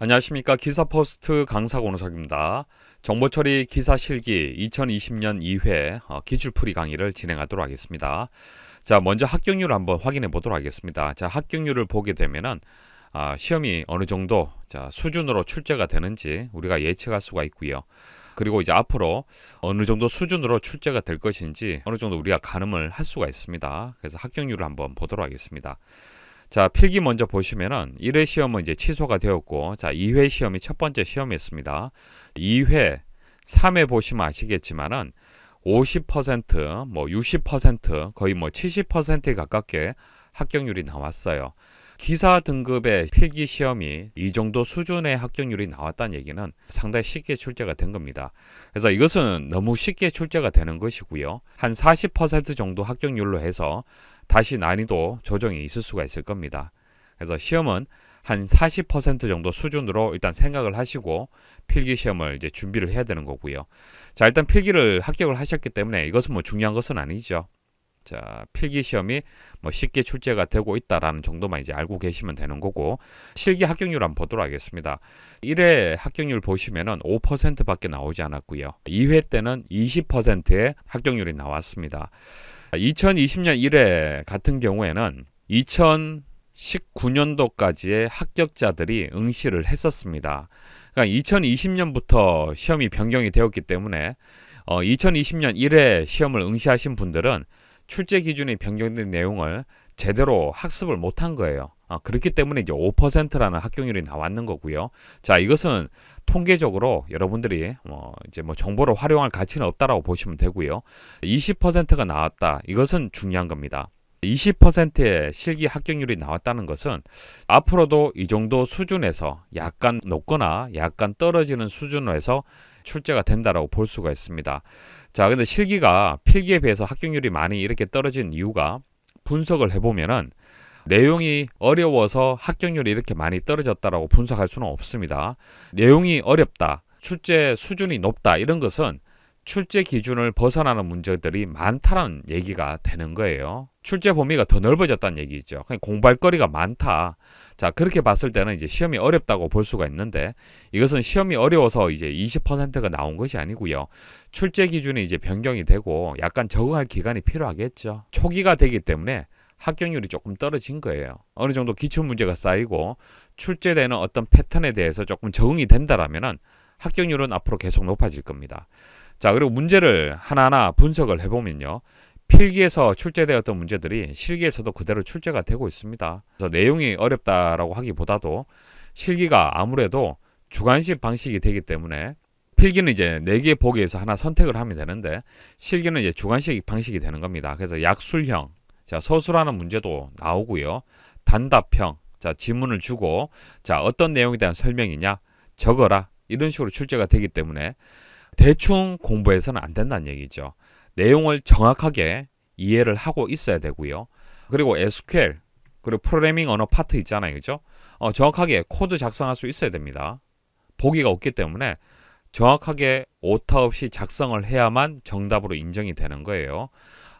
안녕하십니까 기사포스트 강사권호석입니다 정보처리 기사실기 2020년 2회 어, 기출풀이 강의를 진행하도록 하겠습니다. 자 먼저 합격률 한번 확인해 보도록 하겠습니다. 자 합격률을 보게 되면은 아, 시험이 어느 정도 자 수준으로 출제가 되는지 우리가 예측할 수가 있고요. 그리고 이제 앞으로 어느 정도 수준으로 출제가 될 것인지 어느 정도 우리가 가늠을 할 수가 있습니다. 그래서 합격률을 한번 보도록 하겠습니다. 자, 필기 먼저 보시면은 1회 시험은 이제 취소가 되었고, 자, 2회 시험이 첫 번째 시험이었습니다. 2회, 3회 보시면 아시겠지만은 50%뭐 60% 거의 뭐 70%에 가깝게 합격률이 나왔어요. 기사 등급의 필기 시험이 이 정도 수준의 합격률이 나왔다는 얘기는 상당히 쉽게 출제가 된 겁니다. 그래서 이것은 너무 쉽게 출제가 되는 것이고요. 한 40% 정도 합격률로 해서 다시 난이도 조정이 있을 수가 있을 겁니다. 그래서 시험은 한 40% 정도 수준으로 일단 생각을 하시고 필기 시험을 이제 준비를 해야 되는 거고요. 자, 일단 필기를 합격을 하셨기 때문에 이것은 뭐 중요한 것은 아니죠. 자, 필기 시험이 뭐 쉽게 출제가 되고 있다라는 정도만 이제 알고 계시면 되는 거고 실기 합격률 한번 보도록 하겠습니다. 1회 합격률 보시면은 5%밖에 나오지 않았고요. 2회 때는 20%의 합격률이 나왔습니다. 2020년 아, 1회 같은 경우에는 2019년도까지의 합격자들이 응시를 했었습니다. 그러니까 2020년부터 시험이 변경이 되었기 때문에 어, 2020년 1회 시험을 응시하신 분들은 출제 기준이 변경된 내용을 제대로 학습을 못한 거예요. 어, 그렇기 때문에 이제 5%라는 합격률이 나왔는 거고요. 자, 이것은 통계적으로 여러분들이 어, 이제 뭐 정보를 활용할 가치는 없다라고 보시면 되고요. 20%가 나왔다. 이것은 중요한 겁니다. 20%의 실기 합격률이 나왔다는 것은 앞으로도 이 정도 수준에서 약간 높거나 약간 떨어지는 수준으로 해서 출제가 된다라고 볼 수가 있습니다. 자, 근데 실기가 필기에 비해서 합격률이 많이 이렇게 떨어진 이유가 분석을 해보면은 내용이 어려워서 합격률이 이렇게 많이 떨어졌다라고 분석할 수는 없습니다. 내용이 어렵다, 출제 수준이 높다 이런 것은 출제 기준을 벗어나는 문제들이 많다는 얘기가 되는 거예요. 출제 범위가 더 넓어졌다는 얘기죠. 그냥 공부거리가 많다. 자, 그렇게 봤을 때는 이제 시험이 어렵다고 볼 수가 있는데 이것은 시험이 어려워서 이제 20%가 나온 것이 아니고요. 출제 기준이 이제 변경이 되고 약간 적응할 기간이 필요하겠죠. 초기가 되기 때문에 합격률이 조금 떨어진 거예요. 어느 정도 기출 문제가 쌓이고 출제되는 어떤 패턴에 대해서 조금 적응이 된다라면 합격률은 앞으로 계속 높아질 겁니다. 자, 그리고 문제를 하나하나 분석을 해보면요. 필기에서 출제되었던 문제들이 실기에서도 그대로 출제가 되고 있습니다. 그래서 내용이 어렵다라고 하기보다도 실기가 아무래도 주관식 방식이 되기 때문에 필기는 이제 네 개 보기에서 하나 선택을 하면 되는데 실기는 이제 주관식 방식이 되는 겁니다. 그래서 약술형, 자, 서술하는 문제도 나오고요. 단답형. 자, 지문을 주고 자, 어떤 내용에 대한 설명이냐? 적어라. 이런 식으로 출제가 되기 때문에 대충 공부해서는 안 된다는 얘기죠. 내용을 정확하게 이해를 하고 있어야 되고요. 그리고 SQL 그리고 프로그래밍 언어 파트 있잖아요. 그죠? 어, 정확하게 코드 작성할 수 있어야 됩니다. 보기가 없기 때문에 정확하게 오타 없이 작성을 해야만 정답으로 인정이 되는 거예요.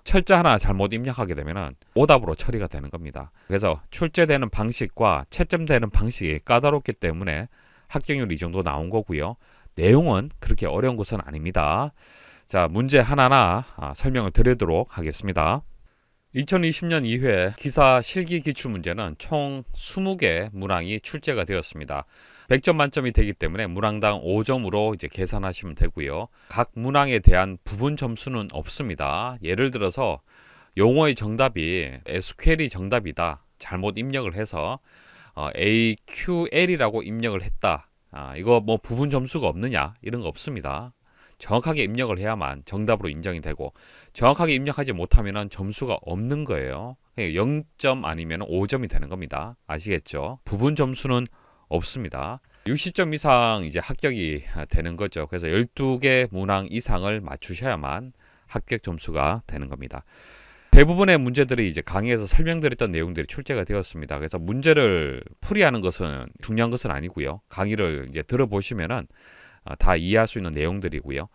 철자 하나 잘못 입력하게 되면 오답으로 처리가 되는 겁니다. 그래서 출제되는 방식과 채점되는 방식이 까다롭기 때문에 합격률이 이 정도 나온 거고요. 내용은 그렇게 어려운 것은 아닙니다. 자 문제 하나나 아, 설명을 드리도록 하겠습니다. 2020년 2회 기사 실기 기출 문제는 총 20개 문항이 출제가 되었습니다. 100점 만점이 되기 때문에 문항당 5점으로 이제 계산하시면 되고요. 각 문항에 대한 부분 점수는 없습니다. 예를 들어서 용어의 정답이 SQL이 정답이다. 잘못 입력을 해서 어, AQL이라고 입력을 했다. 아, 이거 뭐 부분 점수가 없느냐? 이런 거 없습니다. 정확하게 입력을 해야만 정답으로 인정이 되고 정확하게 입력하지 못하면 점수가 없는 거예요. 0점 그러니까 아니면 5점이 되는 겁니다. 아시겠죠? 부분 점수는 없습니다. 60점 이상 이제 합격이 되는 거죠. 그래서 12개 문항 이상을 맞추셔야만 합격 점수가 되는 겁니다. 대부분의 문제들이 이제 강의에서 설명드렸던 내용들이 출제가 되었습니다. 그래서 문제를 풀이하는 것은 중요한 것은 아니고요. 강의를 이제 들어보시면은 어, 다 이해할 수 있는 내용들이고요.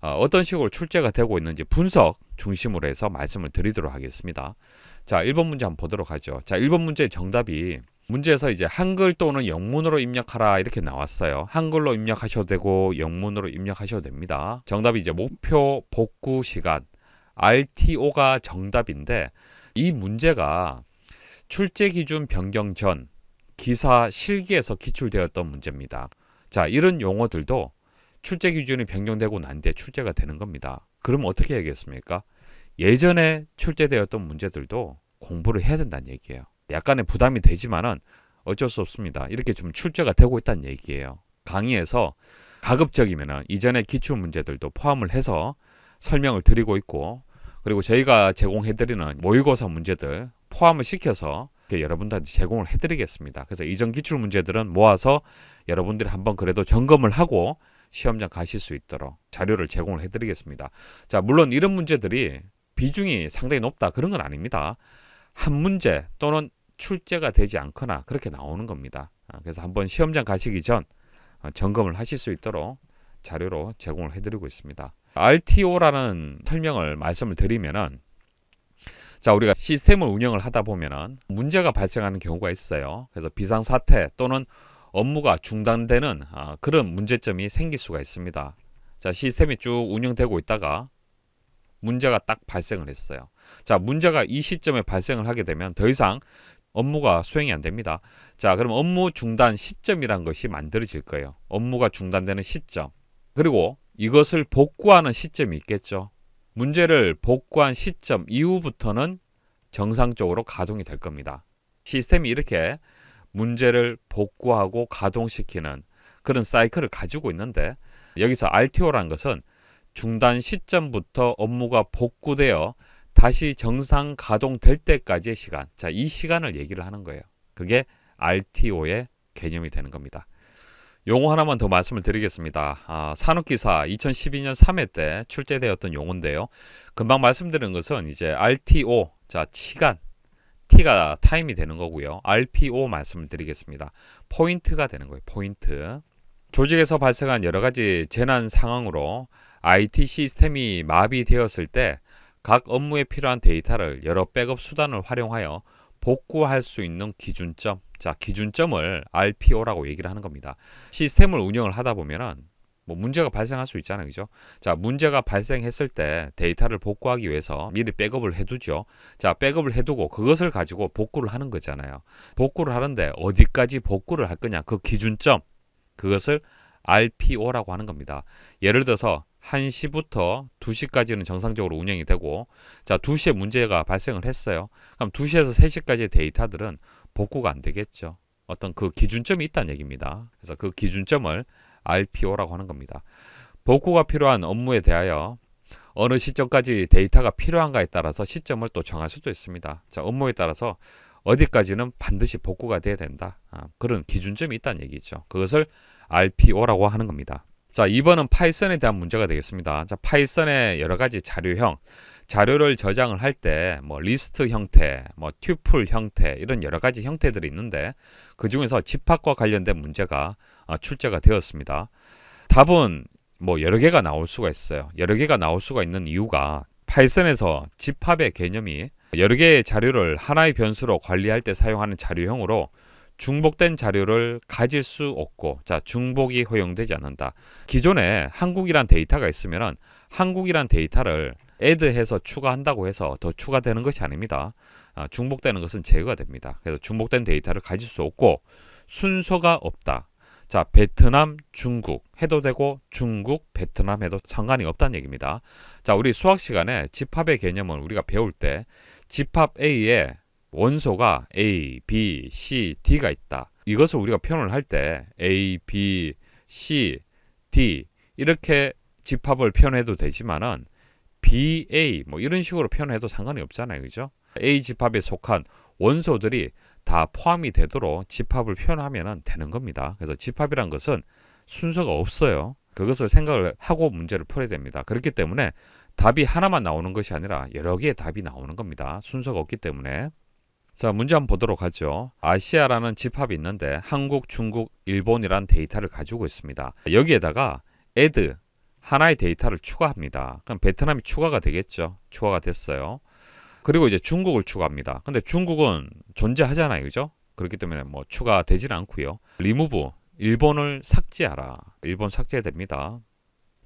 어, 어떤 식으로 출제가 되고 있는지 분석 중심으로 해서 말씀을 드리도록 하겠습니다. 자, 1번 문제 한번 보도록 하죠. 자, 1번 문제의 정답이 문제에서 이제 한글 또는 영문으로 입력하라 이렇게 나왔어요. 한글로 입력하셔도 되고 영문으로 입력하셔도 됩니다. 정답이 이제 목표 복구 시간 RTO가 정답인데 이 문제가 출제 기준 변경 전 기사 실기에서 기출되었던 문제입니다. 자, 이런 용어들도 출제 기준이 변경되고 난 뒤에 출제가 되는 겁니다. 그럼 어떻게 해야겠습니까? 예전에 출제되었던 문제들도 공부를 해야 된다는 얘기예요. 약간의 부담이 되지만은 어쩔 수 없습니다. 이렇게 좀 출제가 되고 있다는 얘기예요. 강의에서 가급적이면 이전의 기출 문제들도 포함을 해서 설명을 드리고 있고 그리고 저희가 제공해드리는 모의고사 문제들 포함을 시켜서 여러분들한테 제공을 해드리겠습니다. 그래서 이전 기출 문제들은 모아서 여러분들이 한번 그래도 점검을 하고 시험장 가실 수 있도록 자료를 제공을 해드리겠습니다. 자, 물론 이런 문제들이 비중이 상당히 높다 그런 건 아닙니다. 한 문제 또는 출제가 되지 않거나 그렇게 나오는 겁니다. 아, 그래서 한번 시험장 가시기 전 어, 점검을 하실 수 있도록 자료로 제공을 해드리고 있습니다. RTO라는 설명을 말씀을 드리면은 자 우리가 시스템을 운영을 하다 보면은 문제가 발생하는 경우가 있어요. 그래서 비상사태 또는 업무가 중단되는 아, 그런 문제점이 생길 수가 있습니다. 자 시스템이 쭉 운영되고 있다가 문제가 딱 발생을 했어요. 자 문제가 이 시점에 발생을 하게 되면 더 이상 업무가 수행이 안 됩니다. 자 그럼 업무 중단 시점이란 것이 만들어질 거예요. 업무가 중단되는 시점 그리고 이것을 복구하는 시점이 있겠죠. 문제를 복구한 시점 이후부터는 정상적으로 가동이 될 겁니다. 시스템이 이렇게 문제를 복구하고 가동시키는 그런 사이클을 가지고 있는데 여기서 RTO란 것은 중단 시점부터 업무가 복구되어 다시 정상 가동될 때까지의 시간 자이 시간을 얘기를 하는 거예요 그게 RTO의 개념이 되는 겁니다 용어 하나만 더 말씀을 드리겠습니다. 아, 산업기사 2012년 3회 때 출제되었던 용어인데요. 금방 말씀드린 것은 이제 RTO, 자, 시간, T가 타임이 되는 거고요. RPO 말씀을 드리겠습니다. 포인트가 되는 거예요. 포인트. 조직에서 발생한 여러 가지 재난 상황으로 IT 시스템이 마비되었을 때 각 업무에 필요한 데이터를 여러 백업 수단을 활용하여 복구할 수 있는 기준점. 자, 기준점을 RPO라고 얘기를 하는 겁니다. 시스템을 운영을 하다 보면은 뭐 문제가 발생할 수 있잖아요. 그죠? 자, 문제가 발생했을 때 데이터를 복구하기 위해서 미리 백업을 해두죠. 자, 백업을 해두고 그것을 가지고 복구를 하는 거잖아요. 복구를 하는데 어디까지 복구를 할 거냐. 그 기준점. 그것을 RPO라고 하는 겁니다. 예를 들어서 1시부터 2시까지는 정상적으로 운영이 되고 자, 2시에 문제가 발생을 했어요. 그럼 2시에서 3시까지의 데이터들은 복구가 안 되겠죠. 어떤 그 기준점이 있다는 얘기입니다. 그래서 그 기준점을 RPO라고 하는 겁니다. 복구가 필요한 업무에 대하여 어느 시점까지 데이터가 필요한가에 따라서 시점을 또 정할 수도 있습니다. 자, 업무에 따라서 어디까지는 반드시 복구가 돼야 된다. 아, 그런 기준점이 있다는 얘기죠. 그것을 RPO라고 하는 겁니다. 자, 이번은 파이썬에 대한 문제가 되겠습니다. 자, 파이썬의 여러 가지 자료형, 자료를 저장을 할 때 뭐 리스트 형태, 뭐 튜플 형태 이런 여러 가지 형태들이 있는데 그 중에서 집합과 관련된 문제가 아, 출제가 되었습니다. 답은 뭐 여러 개가 나올 수가 있어요. 여러 개가 나올 수가 있는 이유가 파이썬에서 집합의 개념이 여러 개의 자료를 하나의 변수로 관리할 때 사용하는 자료형으로 중복된 자료를 가질 수 없고 자 중복이 허용되지 않는다. 기존에 한국이란 데이터가 있으면 한국이란 데이터를 애드해서 추가한다고 해서 더 추가되는 것이 아닙니다. 아, 중복되는 것은 제거가 됩니다. 그래서 중복된 데이터를 가질 수 없고 순서가 없다. 자, 베트남, 중국 해도 되고 중국, 베트남 해도 상관이 없다는 얘기입니다. 자, 우리 수학 시간에 집합의 개념은 우리가 배울 때 집합 A에 원소가 A, B, C, D가 있다. 이것을 우리가 표현을 할 때 A, B, C, D 이렇게 집합을 표현해도 되지만은 B, A 뭐 이런 식으로 표현해도 상관이 없잖아요. 그죠? A 집합에 속한 원소들이 다 포함이 되도록 집합을 표현하면 되는 겁니다. 그래서 집합이란 것은 순서가 없어요. 그것을 생각을 하고 문제를 풀어야 됩니다. 그렇기 때문에 답이 하나만 나오는 것이 아니라 여러 개의 답이 나오는 겁니다. 순서가 없기 때문에. 자, 문제 한번 보도록 하죠. 아시아라는 집합이 있는데 한국, 중국, 일본이란 데이터를 가지고 있습니다. 여기에다가 add 하나의 데이터를 추가합니다. 그럼 베트남이 추가가 되겠죠. 추가가 됐어요. 그리고 이제 중국을 추가합니다. 근데 중국은 존재하잖아요. 그죠? 그렇기 때문에 뭐 추가되진 않고요. 리무브 일본을 삭제하라. 일본 삭제됩니다.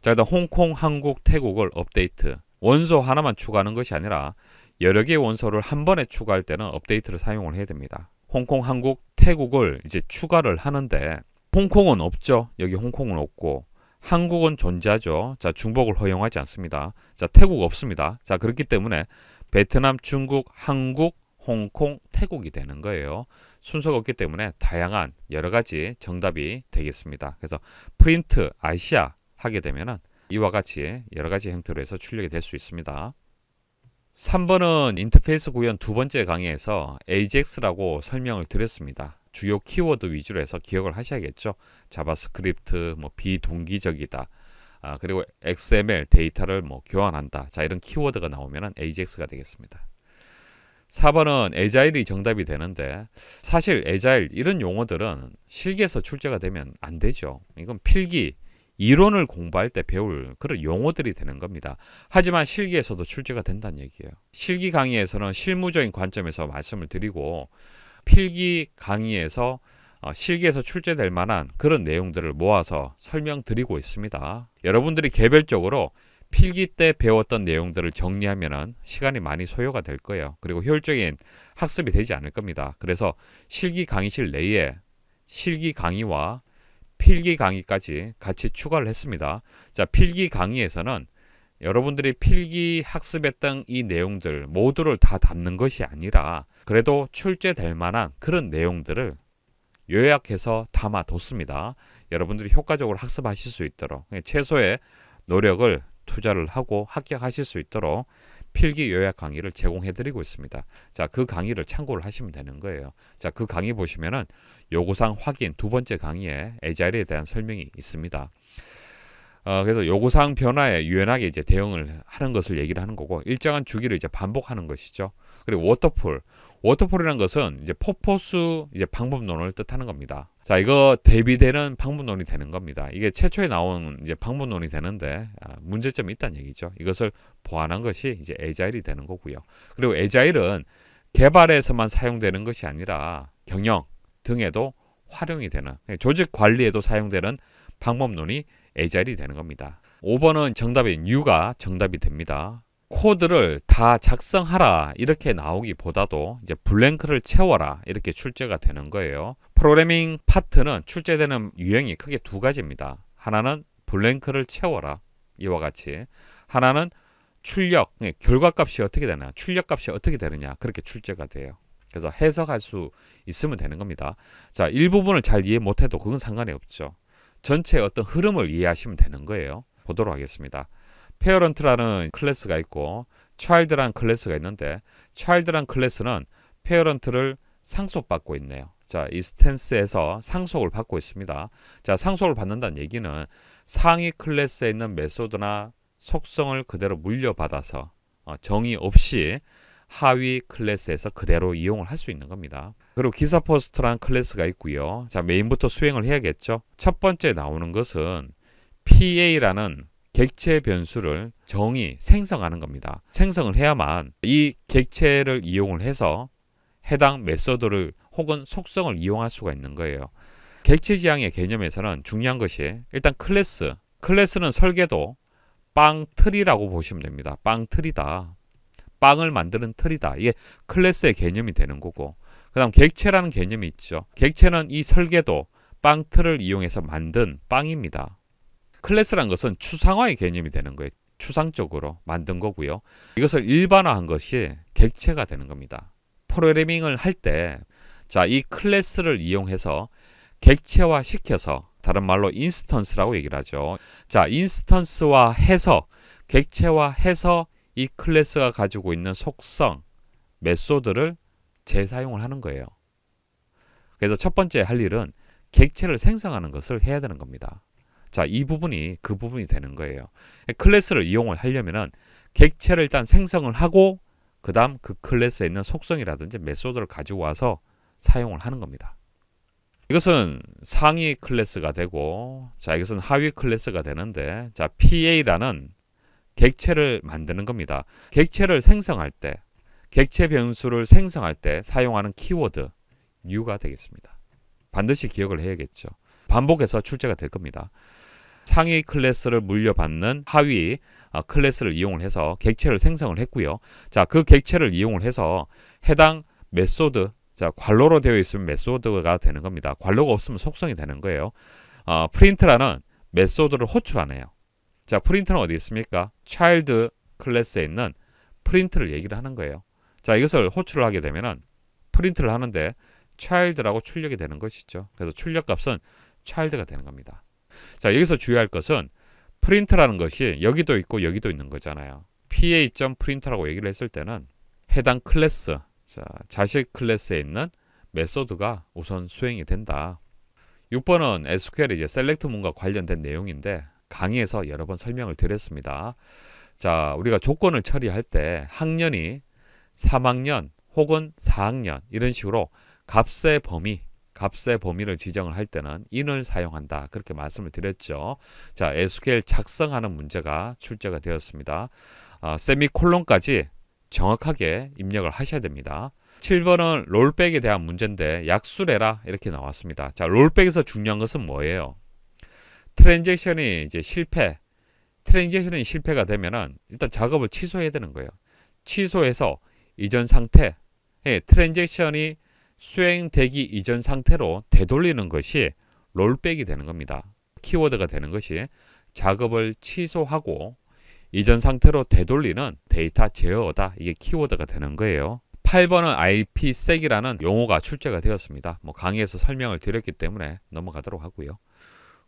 자, 일단 홍콩, 한국, 태국을 업데이트. 원소 하나만 추가하는 것이 아니라 여러 개의 원소를 한 번에 추가할 때는 업데이트를 사용을 해야 됩니다. 홍콩, 한국, 태국을 이제 추가를 하는데 홍콩은 없죠. 여기 홍콩은 없고 한국은 존재하죠. 자, 중복을 허용하지 않습니다. 자, 태국 없습니다. 자, 그렇기 때문에 베트남, 중국, 한국, 홍콩, 태국이 되는 거예요. 순서가 없기 때문에 다양한 여러 가지 정답이 되겠습니다. 그래서 프린트 아시아 하게 되면 이와 같이 여러 가지 형태로 해서 출력이 될 수 있습니다. 3번은 인터페이스 구현 두 번째 강의에서 AJAX라고 설명을 드렸습니다. 주요 키워드 위주로 해서 기억을 하셔야겠죠. 자바스크립트, 뭐 비동기적이다, 아, 그리고 XML 데이터를 뭐 교환한다. 자, 이런 키워드가 나오면 AJAX가 되겠습니다. 4번은 에자일이 정답이 되는데 사실 에자일 이런 용어들은 실기에서 출제가 되면 안 되죠. 이건 필기 이론을 공부할 때 배울 그런 용어들이 되는 겁니다. 하지만 실기에서도 출제가 된다는 얘기예요. 실기 강의에서는 실무적인 관점에서 말씀을 드리고 필기 강의에서 어, 실기에서 출제될 만한 그런 내용들을 모아서 설명드리고 있습니다. 여러분들이 개별적으로 필기 때 배웠던 내용들을 정리하면 시간이 많이 소요가 될 거예요. 그리고 효율적인 학습이 되지 않을 겁니다. 그래서 실기 강의실 내에 실기 강의와 필기 강의까지 같이 추가를 했습니다. 자, 필기 강의에서는 여러분들이 필기 학습했던 이 내용들 모두를 다 담는 것이 아니라 그래도 출제될 만한 그런 내용들을 요약해서 담아뒀습니다. 여러분들이 효과적으로 학습하실 수 있도록 예, 최소의 노력을 투자를 하고 합격하실 수 있도록 필기 요약 강의를 제공해드리고 있습니다. 자, 그 강의를 참고를 하시면 되는 거예요. 자, 그 강의 보시면은 요구사항 확인 두 번째 강의에 에자리에 대한 설명이 있습니다. 어, 그래서 요구사항 변화에 유연하게 이제 대응을 하는 것을 얘기를 하는 거고 일정한 주기를 이제 반복하는 것이죠. 그리고 워터풀 워터폴이란 것은 이제 퍼포수 이제 방법론을 뜻하는 겁니다. 자, 이거 대비되는 방법론이 되는 겁니다. 이게 최초에 나온 이제 방법론이 되는데 아, 문제점이 있다는 얘기죠. 이것을 보완한 것이 이제 에자일이 되는 거고요. 그리고 에자일은 개발에서만 사용되는 것이 아니라 경영 등에도 활용이 되는 예, 조직 관리에도 사용되는 방법론이 에자일이 되는 겁니다. 5번은 정답인 U가 정답이 됩니다. 코드를 다 작성하라 이렇게 나오기보다도 이제 블랭크를 채워라 이렇게 출제가 되는 거예요. 프로그래밍 파트는 출제되는 유형이 크게 두 가지입니다. 하나는 블랭크를 채워라 이와 같이 하나는 출력 예, 결과값이 어떻게 되나 출력값이 어떻게 되느냐 그렇게 출제가 돼요. 그래서 해석할 수 있으면 되는 겁니다. 자 일부분을 잘 이해 못해도 그건 상관이 없죠. 전체 어떤 흐름을 이해하시면 되는 거예요. 보도록 하겠습니다. 페어런트라는 클래스가 있고 c h 드 l d 란 클래스가 있는데 c h 드 l d 란 클래스는 페어런트를 상속받고 있네요. 자, 이 스탠스에서 상속을 받고 있습니다. 자, 상속을 받는다는 얘기는 상위 클래스에 있는 메소드나 속성을 그대로 물려받아서 어, 정의 없이 하위 클래스에서 그대로 이용을 할 수 있는 겁니다. 그리고 기사 포스트라는 클래스가 있고요. 자 메인부터 수행을 해야겠죠. 첫 번째 나오는 것은 PA라는 객체 변수를 정의, 생성하는 겁니다. 생성을 해야만 이 객체를 이용을 해서 해당 메소드를 혹은 속성을 이용할 수가 있는 거예요. 객체 지향의 개념에서는 중요한 것이 일단 클래스, 클래스는 설계도 빵틀이라고 보시면 됩니다. 빵틀이다. 빵을 만드는 틀이다. 이게 클래스의 개념이 되는 거고 그 다음 객체라는 개념이 있죠. 객체는 이 설계도 빵틀을 이용해서 만든 빵입니다. 클래스란 것은 추상화의 개념이 되는 거예요. 추상적으로 만든 거고요. 이것을 일반화한 것이 객체가 되는 겁니다. 프로그래밍을 할 때 자, 이 클래스를 이용해서 객체화 시켜서 다른 말로 인스턴스라고 얘기를 하죠. 자, 인스턴스화 해서 객체화 해서 이 클래스가 가지고 있는 속성, 메소드를 재사용을 하는 거예요. 그래서 첫 번째 할 일은 객체를 생성하는 것을 해야 되는 겁니다. 자, 이 부분이 그 부분이 되는 거예요. 클래스를 이용을 하려면은 객체를 일단 생성을 하고 그다음 그 클래스에 있는 속성이라든지 메소드를 가지고 와서 사용을 하는 겁니다. 이것은 상위 클래스가 되고 자, 이것은 하위 클래스가 되는데 자, PA라는 객체를 만드는 겁니다. 객체를 생성할 때 객체 변수를 생성할 때 사용하는 키워드 U가 되겠습니다. 반드시 기억을 해야겠죠. 반복해서 출제가 될 겁니다. 상위 클래스를 물려받는 하위 어, 클래스를 이용을 해서 객체를 생성을 했고요. 자, 그 객체를 이용을 해서 해당 메소드, 자, 관로로 되어 있으면 메소드가 되는 겁니다. 관로가 없으면 속성이 되는 거예요. 어, 프린트라는 메소드를 호출하네요. 자, 프린트는 어디 있습니까? child 클래스에 있는 프린트를 얘기를 하는 거예요. 자, 이것을 호출을 하게 되면은 프린트를 하는데 child라고 출력이 되는 것이죠. 그래서 출력 값은 child가 되는 겁니다. 자, 여기서 주의할 것은 프린트라는 것이 여기도 있고 여기도 있는 거잖아요. pa.print라고 얘기를 했을 때는 해당 클래스, 자, 자식 클래스에 있는 메소드가 우선 수행이 된다. 6번은 SQL의 이제 셀렉트문과 관련된 내용인데 강의에서 여러 번 설명을 드렸습니다. 자, 우리가 조건을 처리할 때 학년이 3학년 혹은 4학년 이런 식으로 값의 범위, 값의 범위를 지정을 할 때는 인을 사용한다. 그렇게 말씀을 드렸죠. 자, SQL 작성하는 문제가 출제가 되었습니다. 아, 세미콜론까지 정확하게 입력을 하셔야 됩니다. 7번은 롤백에 대한 문제인데 약수해라 이렇게 나왔습니다. 자, 롤백에서 중요한 것은 뭐예요? 트랜잭션이 이제 실패, 트랜잭션이 실패가 되면은 일단 작업을 취소해야 되는 거예요. 취소해서 이전 상태, 예, 트랜잭션이 수행되기 이전 상태로 되돌리는 것이 롤백이 되는 겁니다. 키워드가 되는 것이 작업을 취소하고 이전 상태로 되돌리는 데이터 제어다. 이게 키워드가 되는 거예요. 8번은 IPSec이라는 용어가 출제가 되었습니다. 뭐 강의에서 설명을 드렸기 때문에 넘어가도록 하고요.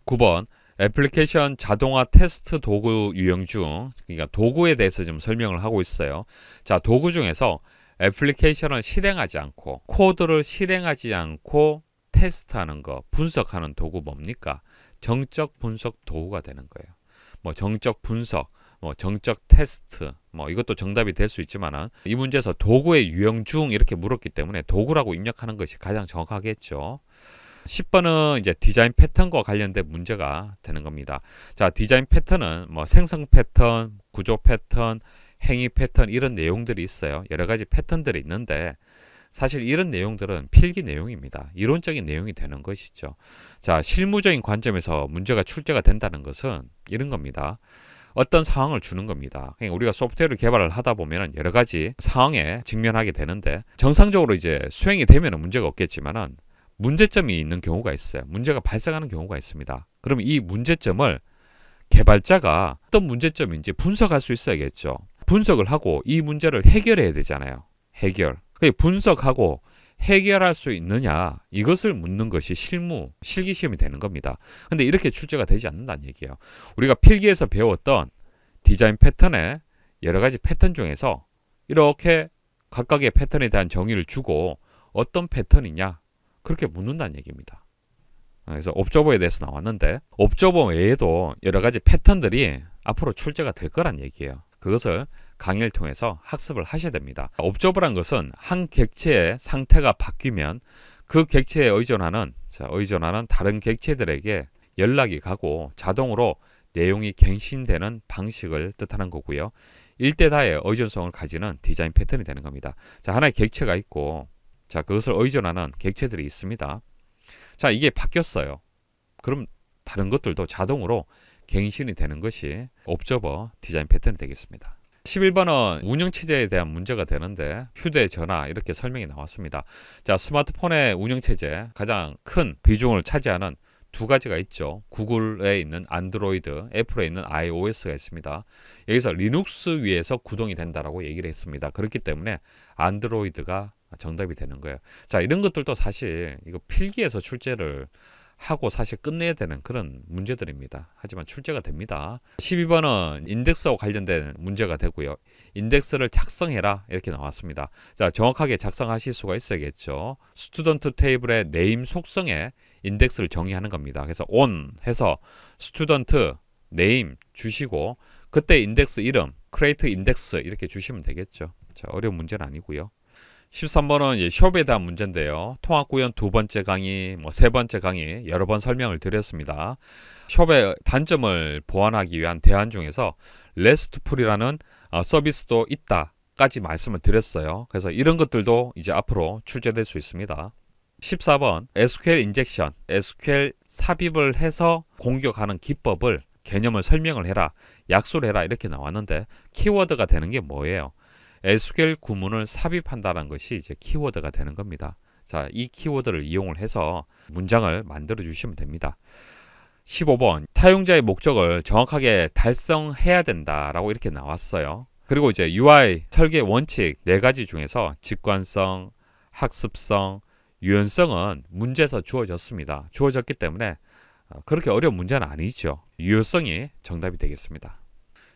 9번 애플리케이션 자동화 테스트 도구 유형 중 그러니까 도구에 대해서 좀 설명을 하고 있어요. 자 도구 중에서 애플리케이션을 실행하지 않고 코드를 실행하지 않고 테스트하는 거, 분석하는 도구 뭡니까? 정적 분석 도구가 되는 거예요. 뭐 정적 분석, 뭐 정적 테스트, 뭐 이것도 정답이 될 수 있지만은 이 문제에서 도구의 유형 중 이렇게 물었기 때문에 도구라고 입력하는 것이 가장 정확하겠죠. 10번은 이제 디자인 패턴과 관련된 문제가 되는 겁니다. 자, 디자인 패턴은 뭐 생성 패턴, 구조 패턴, 행위 패턴 이런 내용들이 있어요. 여러 가지 패턴들이 있는데 사실 이런 내용들은 필기 내용입니다. 이론적인 내용이 되는 것이죠. 자, 실무적인 관점에서 문제가 출제가 된다는 것은 이런 겁니다. 어떤 상황을 주는 겁니다. 그러니까 우리가 소프트웨어를 개발을 하다 보면 여러 가지 상황에 직면하게 되는데 정상적으로 이제 수행이 되면 문제가 없겠지만 문제점이 있는 경우가 있어요. 문제가 발생하는 경우가 있습니다. 그럼 이 문제점을 개발자가 어떤 문제점인지 분석할 수 있어야겠죠. 분석을 하고 이 문제를 해결해야 되잖아요. 해결. 그 분석하고 해결할 수 있느냐 이것을 묻는 것이 실무 실기 시험이 되는 겁니다. 근데 이렇게 출제가 되지 않는다는 얘기예요. 우리가 필기에서 배웠던 디자인 패턴의 여러 가지 패턴 중에서 이렇게 각각의 패턴에 대한 정의를 주고 어떤 패턴이냐 그렇게 묻는다는 얘기입니다. 그래서 옵저버에 대해서 나왔는데 옵저버 외에도 여러 가지 패턴들이 앞으로 출제가 될 거란 얘기예요. 그것을 강의를 통해서 학습을 하셔야 됩니다. 업조브란 것은 한 객체의 상태가 바뀌면 그 객체에 의존하는 자, 의존하는 다른 객체들에게 연락이 가고 자동으로 내용이 갱신되는 방식을 뜻하는 거고요. 일대다의 의존성을 가지는 디자인 패턴이 되는 겁니다. 자, 하나의 객체가 있고 자, 그것을 의존하는 객체들이 있습니다. 자, 이게 바뀌었어요. 그럼 다른 것들도 자동으로 갱신이 되는 것이 옵저버 디자인 패턴이 되겠습니다. 11번은 운영체제에 대한 문제가 되는데 휴대전화 이렇게 설명이 나왔습니다. 자, 스마트폰의 운영체제 가장 큰 비중을 차지하는 두 가지가 있죠. 구글에 있는 안드로이드, 애플에 있는 iOS가 있습니다. 여기서 리눅스 위에서 구동이 된다라고 얘기를 했습니다. 그렇기 때문에 안드로이드가 정답이 되는 거예요. 자, 이런 것들도 사실 이거 필기에서 출제를 하고 사실 끝내야 되는 그런 문제들입니다. 하지만 출제가 됩니다. 12번은 인덱스와 관련된 문제가 되고요. 인덱스를 작성해라 이렇게 나왔습니다. 자 정확하게 작성하실 수가 있어야겠죠. 스튜던트 테이블의 네임 속성에 인덱스를 정의하는 겁니다. 그래서 on 해서 스튜던트 네임 주시고 그때 인덱스 이름 create i n d 이렇게 주시면 되겠죠. 자 어려운 문제는 아니고요. 13번은 이제 숍에 대한 문제인데요. 통합구현 두 번째 강의, 뭐 세 번째 강의 여러 번 설명을 드렸습니다. 숍의 단점을 보완하기 위한 대안 중에서 레스트풀이라는 어, 서비스도 있다까지 말씀을 드렸어요. 그래서 이런 것들도 이제 앞으로 출제될 수 있습니다. 14번 SQL 인젝션, SQL 삽입을 해서 공격하는 기법을 개념을 설명을 해라, 약수를 해라 이렇게 나왔는데 키워드가 되는 게 뭐예요? SQL 구문을 삽입한다는 것이 이제 키워드가 되는 겁니다. 자, 이 키워드를 이용을 해서 문장을 만들어 주시면 됩니다. 15번 사용자의 목적을 정확하게 달성해야 된다라고 이렇게 나왔어요. 그리고 이제 UI 설계 원칙 네 가지 중에서 직관성, 학습성, 유연성은 문제에서 주어졌습니다. 주어졌기 때문에 어, 그렇게 어려운 문제는 아니죠. 유효성이 정답이 되겠습니다.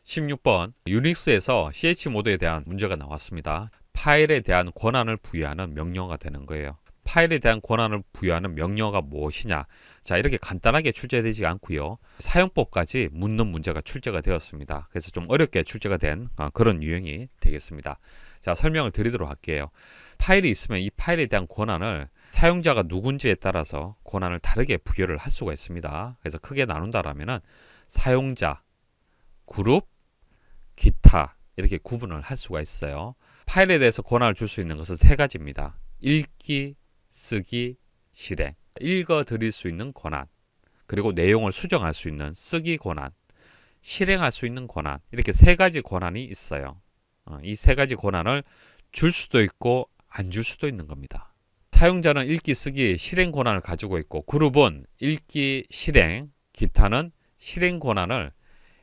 16번 유닉스에서 ch 모드에 대한 문제가 나왔습니다. 파일에 대한 권한을 부여하는 명령어가 되는 거예요. 파일에 대한 권한을 부여하는 명령어가 무엇이냐 자 이렇게 간단하게 출제되지 않고요 사용법까지 묻는 문제가 출제가 되었습니다 그래서 좀 어렵게 출제가 된 어, 그런 유형이 되겠습니다 자 설명을 드리도록 할게요 파일이 있으면 이 파일에 대한 권한을 사용자가 누군지에 따라서 권한을 다르게 부여를 할 수가 있습니다 그래서 크게 나눈다라면은 사용자 그룹 기타 이렇게 구분을 할 수가 있어요. 파일에 대해서 권한을 줄 수 있는 것은 세 가지입니다. 읽기, 쓰기, 실행. 읽어 드릴 수 있는 권한, 그리고 내용을 수정할 수 있는 쓰기 권한, 실행할 수 있는 권한 이렇게 세 가지 권한이 있어요. 어, 이세 가지 권한을 줄 수도 있고 안 줄 수도 있는 겁니다. 사용자는 읽기, 쓰기, 실행 권한을 가지고 있고 그룹은 읽기, 실행, 기타는 실행 권한을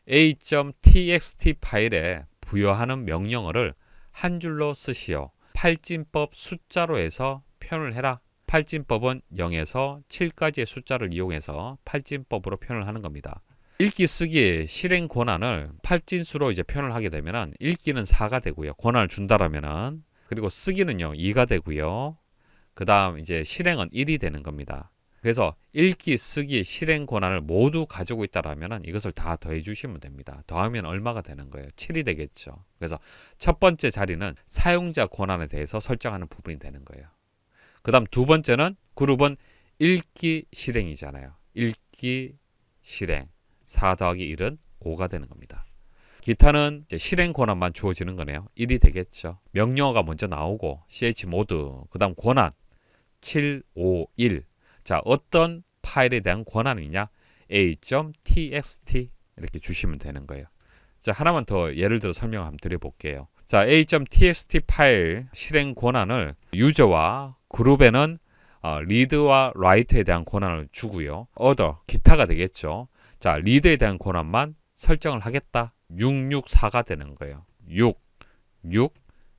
a.txt 파일에 부여하는 명령어를 한 줄로 쓰시오 팔진법 숫자로 해서 표현을 해라. 팔진법은 0에서 7까지의 숫자를 이용해서 팔진법으로 표현을 하는 겁니다. 읽기 쓰기 실행 권한을 팔진수로 이제 표현을 하게 되면은 읽기는 4가 되고요. 권한을 준다라면은 그리고 쓰기는요 2가 되고요. 그 다음 이제 실행은 1이 되는 겁니다. 그래서 읽기, 쓰기, 실행 권한을 모두 가지고 있다라면 이것을 다 더해 주시면 됩니다. 더하면 얼마가 되는 거예요? 7이 되겠죠. 그래서 첫 번째 자리는 사용자 권한에 대해서 설정하는 부분이 되는 거예요. 그 다음 두 번째는 그룹은 읽기, 실행이잖아요. 읽기, 실행. 4 더하기 1은 5가 되는 겁니다. 기타는 실행 권한만 주어지는 거네요. 1이 되겠죠. 명령어가 먼저 나오고 ch 모드, 그 다음 권한 7, 5, 1 자, 어떤 파일에 대한 권한이냐? a.txt 이렇게 주시면 되는 거예요. 자, 하나만 더 예를 들어 설명을 한번 드려볼게요. 자, a.txt 파일 실행 권한을 유저와 그룹에는 어, 리드와 라이트에 대한 권한을 주고요. 어더 기타가 되겠죠. 자, 리드에 대한 권한만 설정을 하겠다. 664가 되는 거예요. 6, 6,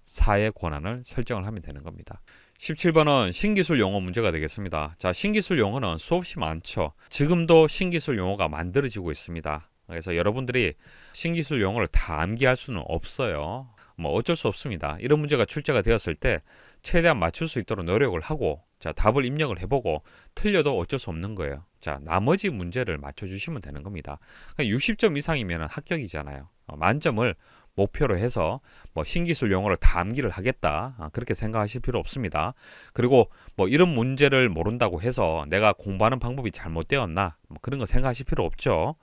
사의 권한을 설정을 하면 되는 겁니다. 17번은 신기술 용어 문제가 되겠습니다. 자, 신기술 용어는 수없이 많죠. 지금도 신기술 용어가 만들어지고 있습니다. 그래서 여러분들이 신기술 용어를 다 암기할 수는 없어요. 뭐 어쩔 수 없습니다. 이런 문제가 출제가 되었을 때 최대한 맞출 수 있도록 노력을 하고 자 답을 입력을 해보고 틀려도 어쩔 수 없는 거예요. 자 나머지 문제를 맞춰주시면 되는 겁니다. 60점 그러니까 이상이면 합격이잖아요. 어, 만점을 목표로 해서 뭐 신기술 용어를 다 암기를 하겠다 아, 그렇게 생각하실 필요 없습니다. 그리고 뭐 이런 문제를 모른다고 해서 내가 공부하는 방법이 잘못되었나 뭐 그런 거 생각하실 필요 없죠.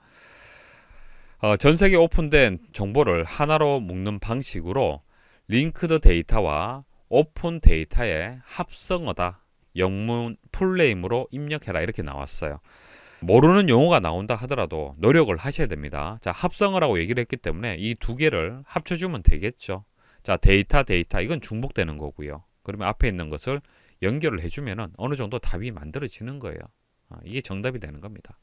어, 전 세계 오픈된 정보를 하나로 묶는 방식으로 링크드 데이터와 오픈 데이터의 합성어다. 영문 풀네임으로 입력해라 이렇게 나왔어요. 모르는 용어가 나온다 하더라도 노력을 하셔야 됩니다. 자, 합성을 하고 얘기를 했기 때문에 이 두 개를 합쳐주면 되겠죠. 자, 데이터, 데이터. 이건 중복되는 거고요. 그러면 앞에 있는 것을 연결을 해주면 어느 정도 답이 만들어지는 거예요. 아, 이게 정답이 되는 겁니다.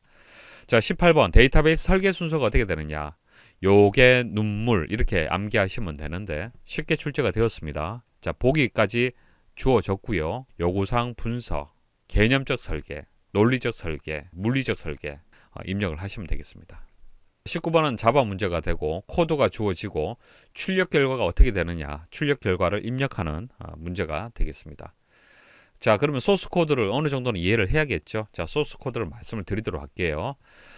자, 18번 데이터베이스 설계 순서가 어떻게 되느냐. 요게 눈물 이렇게 암기하시면 되는데 쉽게 출제가 되었습니다. 자, 보기까지 주어졌고요. 요구사항 분석, 개념적 설계, 논리적 설계, 물리적 설계 어, 입력을 하시면 되겠습니다. 19번은 자바 문제가 되고 코드가 주어지고 출력 결과가 어떻게 되느냐 출력 결과를 입력하는 어, 문제가 되겠습니다. 자 그러면 소스 코드를 어느 정도는 이해를 해야겠죠. 자 소스 코드를 말씀을 드리도록 할게요.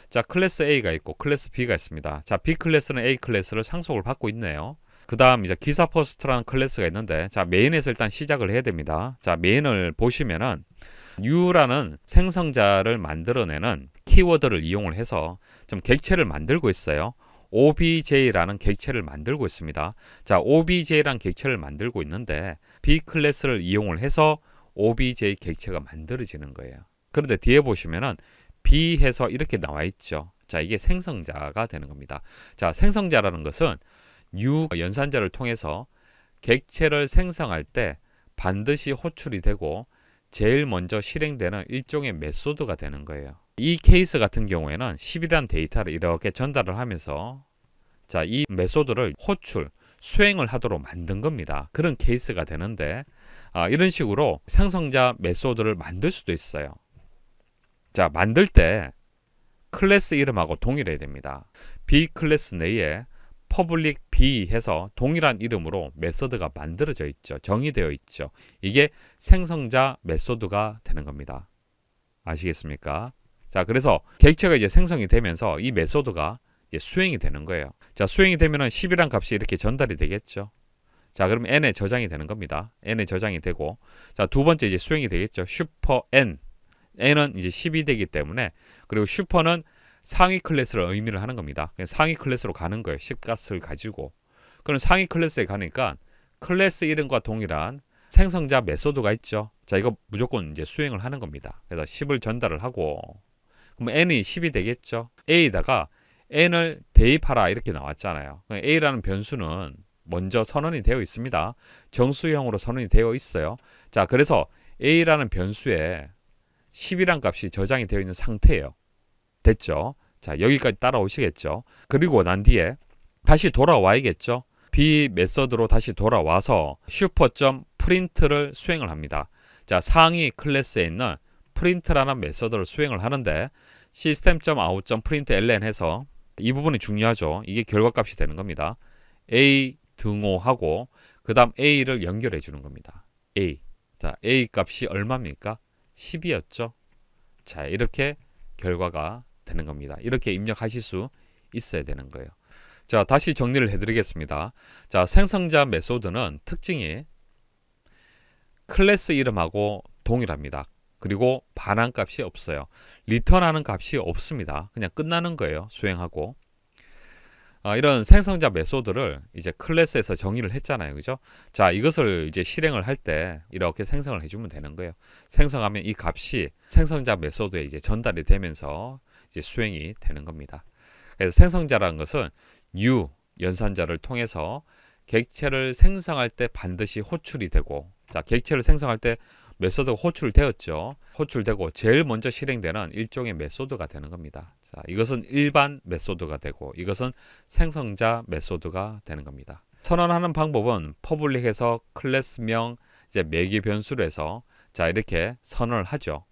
자 클래스 A가 있고 클래스 B가 있습니다. 자 B 클래스는 A 클래스를 상속을 받고 있네요. 그 다음 이제 기사 퍼스트라는 클래스가 있는데 자 메인에서 일단 시작을 해야 됩니다. 자 메인을 보시면은 뉴라는 생성자를 만들어내는 키워드를 이용을 해서 좀 객체를 만들고 있어요. obj라는 객체를 만들고 있습니다. 자, obj라는 객체를 만들고 있는데 b 클래스를 이용을 해서 obj 객체가 만들어지는 거예요. 그런데 뒤에 보시면은 b 해서 이렇게 나와 있죠. 자, 이게 생성자가 되는 겁니다. 자, 생성자라는 것은 u 연산자를 통해서 객체를 생성할 때 반드시 호출이 되고 제일 먼저 실행되는 일종의 메소드가 되는 거예요. 이 케이스 같은 경우에는 10이라는 데이터를 이렇게 전달을 하면서 자, 이 메소드를 호출, 수행을 하도록 만든 겁니다. 그런 케이스가 되는데 아, 이런 식으로 생성자 메소드를 만들 수도 있어요. 자, 만들 때 클래스 이름하고 동일해야 됩니다. B 클래스 내에 퍼블릭 B 해서 동일한 이름으로 메소드가 만들어져 있죠. 정의되어 있죠. 이게 생성자 메소드가 되는 겁니다. 아시겠습니까? 자, 그래서 객체가 이제 생성이 되면서 이 메소드가 이제 수행이 되는 거예요. 자, 수행이 되면은 10이란 값이 이렇게 전달이 되겠죠. 자, 그럼 n에 저장이 되는 겁니다. n에 저장이 되고 자, 두 번째 이제 수행이 되겠죠. 슈퍼 n n은 이제 10이 되기 때문에 그리고 슈퍼는 상위 클래스를 의미를 하는 겁니다. 상위 클래스로 가는 거예요. 10가스를 가지고. 그럼 상위 클래스에 가니까 클래스 이름과 동일한 생성자 메소드가 있죠. 자, 이거 무조건 이제 수행을 하는 겁니다. 그래서 10을 전달을 하고 그럼 n이 10이 되겠죠. a에다가 n을 대입하라 이렇게 나왔잖아요. a라는 변수는 먼저 선언이 되어 있습니다. 정수형으로 선언이 되어 있어요. 자, 그래서 a라는 변수에 10이란 값이 저장이 되어 있는 상태예요. 됐죠. 자, 여기까지 따라오시겠죠. 그리고 난 뒤에 다시 돌아와야겠죠. B 메서드로 다시 돌아와서 슈퍼점 프린트를 수행을 합니다. 자, 상위 클래스에 있는 프린트라는 메서드를 수행을 하는데 system.out.println 해서 이 부분이 중요하죠. 이게 결과값이 되는 겁니다. A 등호하고 그 다음 A를 연결해 주는 겁니다. A. 자, A 값이 얼마입니까? 10이었죠. 자, 이렇게 결과가 되는 겁니다. 이렇게 입력하실 수 있어야 되는 거예요. 자, 다시 정리를 해드리겠습니다. 자, 생성자 메소드는 특징이 클래스 이름하고 동일합니다. 그리고 반환 값이 없어요. 리턴하는 값이 없습니다. 그냥 끝나는 거예요. 수행하고. 아, 이런 생성자 메소드를 이제 클래스에서 정의를 했잖아요. 그죠? 자, 이것을 이제 실행을 할 때 이렇게 생성을 해주면 되는 거예요. 생성하면 이 값이 생성자 메소드에 이제 전달이 되면서 이제 수행이 되는 겁니다. 그래서 생성자라는 것은 유 연산자를 통해서 객체를 생성할 때 반드시 호출이 되고 자 객체를 생성할 때 메소드가 호출되었죠. 호출되고 제일 먼저 실행되는 일종의 메소드가 되는 겁니다. 자, 이것은 일반 메소드가 되고 이것은 생성자 메소드가 되는 겁니다. 선언하는 방법은 퍼블릭에서 클래스명 이제 매개 변수로 해서 자 이렇게 선언을 하죠.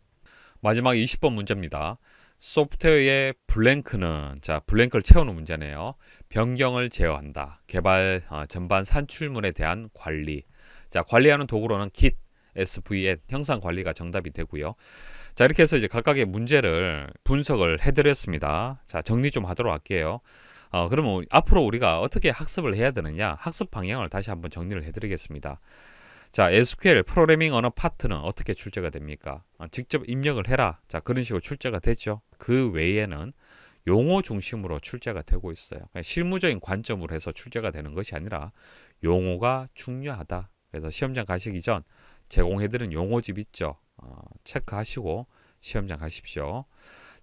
마지막 20번 문제입니다. 소프트웨어의 블랭크는 자 블랭크를 채우는 문제네요. 변경을 제어한다. 개발 어, 전반 산출물에 대한 관리. 자 관리하는 도구로는 Git, SVN 형상 관리가 정답이 되고요. 자 이렇게 해서 이제 각각의 문제를 분석을 해드렸습니다. 자 정리 좀 하도록 할게요. 어, 그러면 앞으로 우리가 어떻게 학습을 해야 되느냐 학습 방향을 다시 한번 정리를 해드리겠습니다. 자, SQL 프로그래밍 언어 파트는 어떻게 출제가 됩니까? 어, 직접 입력을 해라. 자, 그런 식으로 출제가 되죠. 그 외에는 용어 중심으로 출제가 되고 있어요. 그러니까 실무적인 관점으로 해서 출제가 되는 것이 아니라 용어가 중요하다. 그래서 시험장 가시기 전 제공해드리는 용어집 있죠. 어, 체크하시고 시험장 가십시오.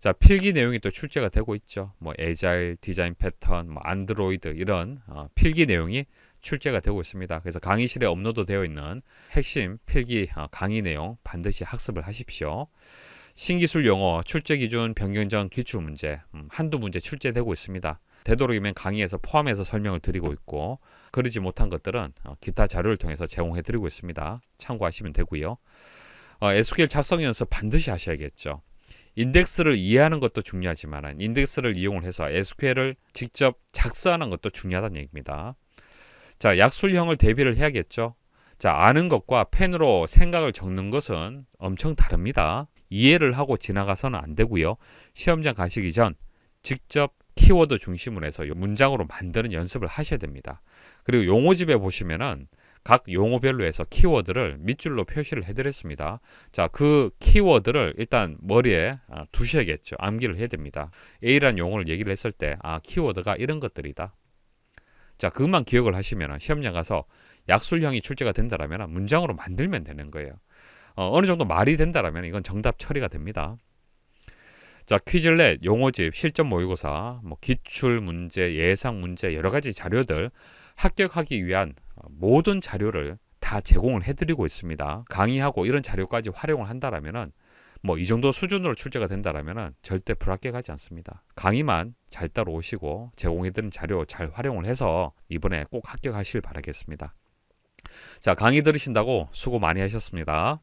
자 필기 내용이 또 출제가 되고 있죠. 뭐 에자일, 디자인 패턴, 뭐 안드로이드 이런 어, 필기 내용이 출제가 되고 있습니다. 그래서 강의실에 업로드 되어 있는 핵심 필기 어, 강의 내용 반드시 학습을 하십시오. 신기술 용어 출제 기준 변경 전 기출 문제 음, 한두 문제 출제되고 있습니다. 되도록이면 강의에서 포함해서 설명을 드리고 있고 그러지 못한 것들은 어, 기타 자료를 통해서 제공해 드리고 있습니다. 참고하시면 되고요. 어, 에스 q l 작성 연습 반드시 하셔야겠죠. 인덱스를 이해하는 것도 중요하지만 인덱스를 이용 해서 SQL을 직접 작성하는 것도 중요하다는 얘기입니다. 자, 약술형을 대비를 해야겠죠. 자, 아는 것과 펜으로 생각을 적는 것은 엄청 다릅니다. 이해를 하고 지나가서는 안 되고요. 시험장 가시기 전 직접 키워드 중심으로 해서 문장으로 만드는 연습을 하셔야 됩니다. 그리고 용어집에 보시면은 각 용어별로 해서 키워드를 밑줄로 표시를 해드렸습니다. 자, 그 키워드를 일단 머리에 아, 두셔야겠죠. 암기를 해야 됩니다. A란 용어를 얘기를 했을 때, 아, 키워드가 이런 것들이다. 자, 그것만 기억을 하시면 시험장 가서 약술형이 출제가 된다라면 문장으로 만들면 되는 거예요. 어, 어느 정도 말이 된다라면 이건 정답 처리가 됩니다. 자, 퀴즐렛 용어집, 실전 모의고사, 뭐 기출 문제, 예상 문제 여러 가지 자료들 합격하기 위한 모든 자료를 다 제공을 해드리고 있습니다. 강의하고 이런 자료까지 활용을 한다라면은 뭐이 정도 수준으로 출제가 된다라면 절대 불합격하지 않습니다. 강의만 잘 따라오시고 제공해드린 자료 잘 활용을 해서 이번에 꼭합격하시길 바라겠습니다. 자, 강의 들으신다고 수고 많이 하셨습니다.